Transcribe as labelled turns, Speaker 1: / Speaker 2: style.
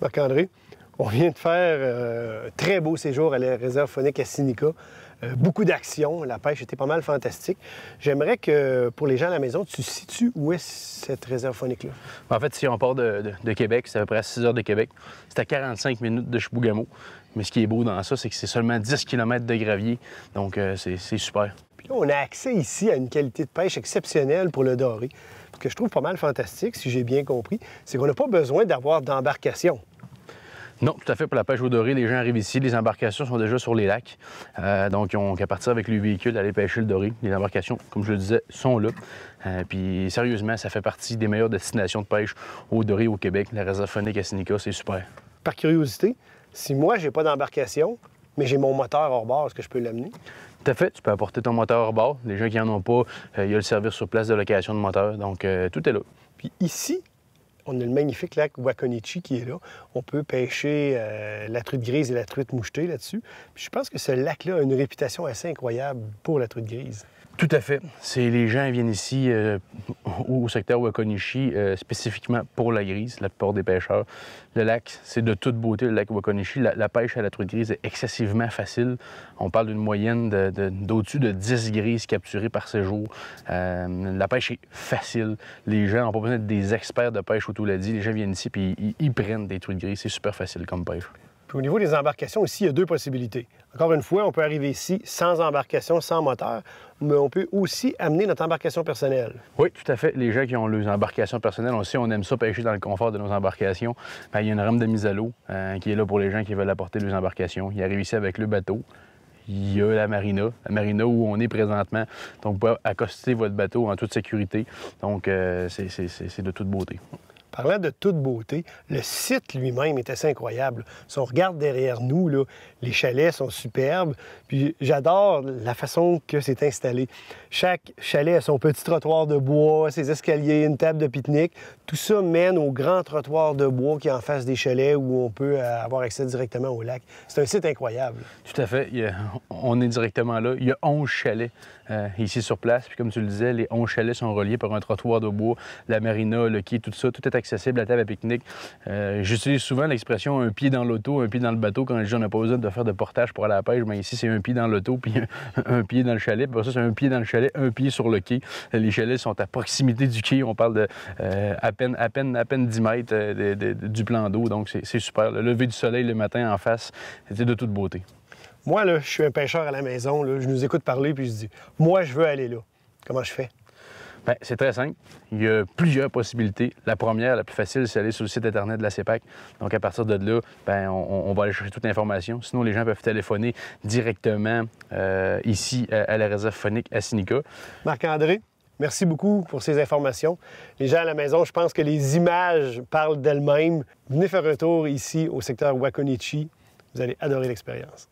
Speaker 1: Marc-André. On vient de faire euh, un très beau séjour à la réserve phonique à Sinica. Euh, beaucoup d'actions, la pêche était pas mal fantastique. J'aimerais que pour les gens à la maison, tu situes où est cette réserve phonique-là?
Speaker 2: En fait, si on part de, Québec, c'est à peu près à 6 heures de Québec. C'est à 45 minutes de Chibougamau. Mais ce qui est beau dans ça, c'est que c'est seulement 10 km de gravier. Donc, euh, c'est super.
Speaker 1: Puis on a accès ici à une qualité de pêche exceptionnelle pour le doré. Ce que je trouve pas mal fantastique, si j'ai bien compris, c'est qu'on n'a pas besoin d'avoir d'embarcation.
Speaker 2: Non, tout à fait. Pour la pêche au doré, les gens arrivent ici. Les embarcations sont déjà sur les lacs. Euh, donc, ils qu'à partir avec le véhicule, d'aller pêcher le doré. Les embarcations, comme je le disais, sont là. Euh, puis, sérieusement, ça fait partie des meilleures destinations de pêche au doré au Québec. La réserve phonique à Sénica, c'est super. Par
Speaker 1: curiosité, si moi, j'ai pas d'embarcation, mais j'ai mon moteur hors bord, est-ce que je peux l'amener?
Speaker 2: Tout à fait, tu peux apporter ton moteur hors bord. Les gens qui n'en ont pas, euh, il y a le service sur place de location de moteur. Donc, tout est là.
Speaker 1: Puis ici, on a le magnifique lac Wakonichi qui est là. On peut pêcher euh, la truite grise et la truite mouchetée là-dessus. je pense que ce lac-là a une réputation assez incroyable pour la truite grise.
Speaker 2: Tout à fait. C'est les gens viennent ici euh, au secteur Wakonichi euh, spécifiquement pour la grise, la plupart des pêcheurs. Le lac, c'est de toute beauté le lac Wakonichi. La, pêche à la truite grise est excessivement facile. On parle d'une moyenne d'au-dessus de, 10 grises capturées par séjour. la pêche est facile. Les gens n'ont pas besoin d'être des experts de pêche l'a dit, les gens viennent ici puis ils, prennent des de gris, C'est super facile comme pêche.
Speaker 1: au niveau des embarcations, ici, il y a deux possibilités. Encore une fois, on peut arriver ici sans embarcation, sans moteur, mais on peut aussi amener notre embarcation personnelle.
Speaker 2: Oui, tout à fait. Les gens qui ont leurs embarcations personnelles, on sait, on aime ça pêcher dans le confort de nos embarcations. Ben, il y a une rame de mise à l'eau euh, qui est là pour les gens qui veulent apporter leurs embarcations. Ils arrivent ici avec le bateau. Il y a la marina, la marina où on est présentement. Donc, vous pouvez accoster votre bateau en toute sécurité. Donc, euh, c'est de toute beauté
Speaker 1: parlant de toute beauté, le site lui-même est assez incroyable. Si on regarde derrière nous, là, les chalets sont superbes. Puis j'adore la façon que c'est installé. Chaque chalet a son petit trottoir de bois, ses escaliers, une table de pique-nique. Tout ça mène au grand trottoir de bois qui est en face des chalets où on peut euh, avoir accès directement au lac. C'est un site incroyable.
Speaker 2: Tout à fait. On est directement là. Il y a 11 chalets euh, ici sur place. Puis comme tu le disais, les 11 chalets sont reliés par un trottoir de bois, la marina, le quai, tout ça. Tout est accessible accessible à table à pique-nique. Euh, j'utilise souvent l'expression un pied dans l'auto, un pied dans le bateau quand je gens n'ont pas besoin de faire de portage pour aller à la pêche. Mais ben, ici, c'est un pied dans l'auto, puis un, pied dans le chalet. Pour ça, c'est un pied dans le chalet, un pied sur le quai. Les chalets sont à proximité du quai. On parle de euh, à, peine, à, peine, à peine 10 mètres euh, du plan d'eau. Donc, c'est super. Le lever du soleil le matin en face, c'est de toute beauté.
Speaker 1: Moi, là, je suis un pêcheur à la maison. je nous écoute parler, puis je dis, moi, je veux aller là. Comment je fais?
Speaker 2: Ben, c'est très simple. Il y a plusieurs possibilités. La première, la plus facile, c'est d'aller sur le site Internet de la CEPAC. E Donc, à partir de là, ben, on, va aller chercher toute l'information. Sinon, les gens peuvent téléphoner directement euh, ici à, la réserve phonique à Sinica. Marc-André, merci beaucoup pour ces informations.
Speaker 1: Les gens à la maison, je pense que les images parlent d'elles-mêmes. Venez faire un tour ici au secteur Wakonichi. Vous allez adorer l'expérience.